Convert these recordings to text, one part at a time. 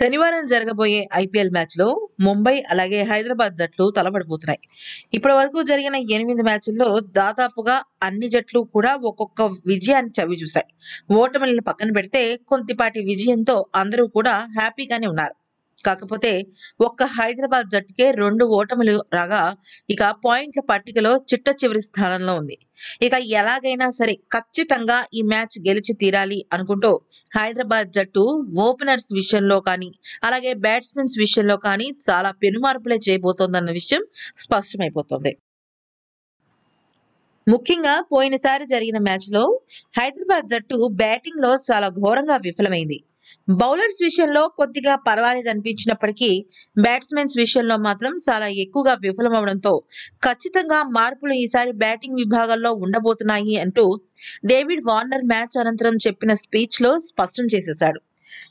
శనివారం జరగబోయే ఐపీఎల్ లో ముంబై అలాగే హైదరాబాద్ జట్లు తలపడిపోతున్నాయి ఇప్పటి వరకు జరిగిన ఎనిమిది మ్యాచ్ల్లో దాదాపుగా అన్ని జట్లు కూడా ఒక్కొక్క విజయాన్ని చవి చూశాయి ఓటమిలను పక్కన పెడితే కొంతపాటి విజయంతో అందరూ కూడా హ్యాపీగానే ఉన్నారు కాకపోతే ఒక్క హైదరాబాద్ జట్టుకే రెండు ఓటములు రాగా ఇక పాయింట్ల పట్టికలో చిట్ట చివరి స్థానంలో ఉంది ఇక ఎలాగైనా సరే ఖచ్చితంగా ఈ మ్యాచ్ గెలిచి తీరాలి అనుకుంటూ హైదరాబాద్ జట్టు ఓపెనర్స్ విషయంలో కానీ అలాగే బ్యాట్స్మెన్స్ విషయంలో కానీ చాలా పెనుమార్పులే చేయబోతోందన్న విషయం స్పష్టమైపోతుంది ముఖ్యంగా పోయినసారి జరిగిన మ్యాచ్లో హైదరాబాద్ జట్టు బ్యాటింగ్లో చాలా ఘోరంగా విఫలమైంది బౌలర్స్ విషయంలో కొద్దిగా పర్వాలేదు అనిపించినప్పటికీ బ్యాట్స్మెన్స్ విషయంలో మాత్రం చాలా ఎక్కువగా విఫలమవడంతో ఖచ్చితంగా మార్పులు ఈసారి బ్యాటింగ్ విభాగాల్లో ఉండబోతున్నాయి అంటూ డేవిడ్ వార్నర్ మ్యాచ్ అనంతరం చెప్పిన స్పీచ్ లో స్పష్టం చేసేశాడు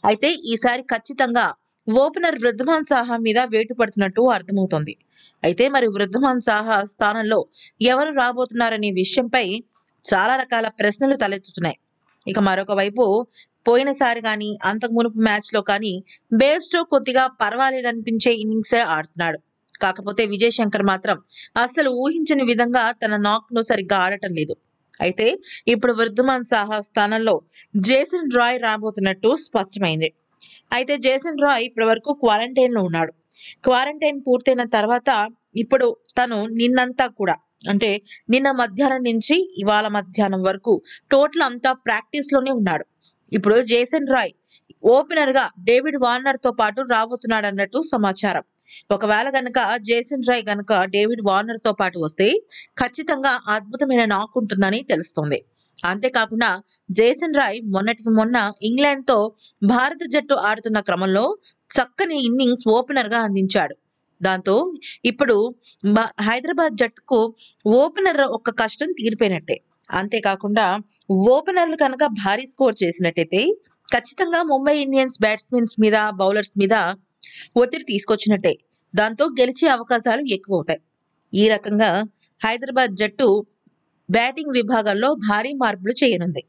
అయితే ఈసారి ఖచ్చితంగా ఓపెనర్ వృద్ధమాన్ సాహా మీద వేటు పడుతున్నట్టు అర్థమవుతోంది అయితే మరి వృద్ధమాన్ సాహా స్థానంలో ఎవరు రాబోతున్నారనే విషయంపై చాలా రకాల ప్రశ్నలు తలెత్తుతున్నాయి ఇక మరొక వైపు పోయినసారి కానీ అంతకు మునుపు మ్యాచ్లో కానీ బేస్టో కొద్దిగా పర్వాలేదనిపించే ఇన్నింగ్సే ఆడుతున్నాడు కాకపోతే విజయ్ శంకర్ మాత్రం అస్సలు ఊహించని విధంగా తన నాక్ ను సరిగ్గా ఆడటం లేదు అయితే ఇప్పుడు వృద్ధమాన్ సాహా స్థానంలో జేసన్ రాయ్ రాబోతున్నట్టు స్పష్టమైంది అయితే జేసన్ రాయ్ ఇప్పటి వరకు క్వారంటైన్ లో ఉన్నాడు క్వారంటైన్ పూర్తయిన తర్వాత ఇప్పుడు తను నిన్నంతా కూడా అంటే నిన్న మధ్యాహ్నం నుంచి ఇవాళ మధ్యాహ్నం వరకు టోటల్ అంతా ప్రాక్టీస్ లోనే ఉన్నాడు ఇప్పుడు జేసన్ రాయ్ ఓపెనర్ గా డేవిడ్ వార్నర్ తో పాటు రాబోతున్నాడు అన్నట్టు సమాచారం ఒకవేళ గనక జేసన్ రాయ్ గనక డేవిడ్ వార్నర్ తో పాటు వస్తే ఖచ్చితంగా అద్భుతమైన నాక్ ఉంటుందని తెలుస్తుంది అంతేకాకుండా జేసన్ రాయ్ మొన్నటికి మొన్న ఇంగ్లాండ్ తో భారత జట్టు ఆడుతున్న క్రమంలో చక్కని ఇన్నింగ్స్ ఓపెనర్ గా అందించాడు దాంతో ఇప్పుడు హైదరాబాద్ జట్టుకు ఓపెనర్ ఒక కష్టం తీరిపోయినట్టే అంతేకాకుండా ఓపెనర్లు కనుక భారీ స్కోర్ చేసినట్టయితే ఖచ్చితంగా ముంబై ఇండియన్స్ బ్యాట్స్మెన్స్ మీద బౌలర్స్ మీద ఒత్తిడి తీసుకొచ్చినట్టే దాంతో గెలిచే అవకాశాలు ఎక్కువ అవుతాయి ఈ రకంగా హైదరాబాద్ జట్టు బ్యాటింగ్ విభాగాల్లో భారీ మార్పులు చేయనుంది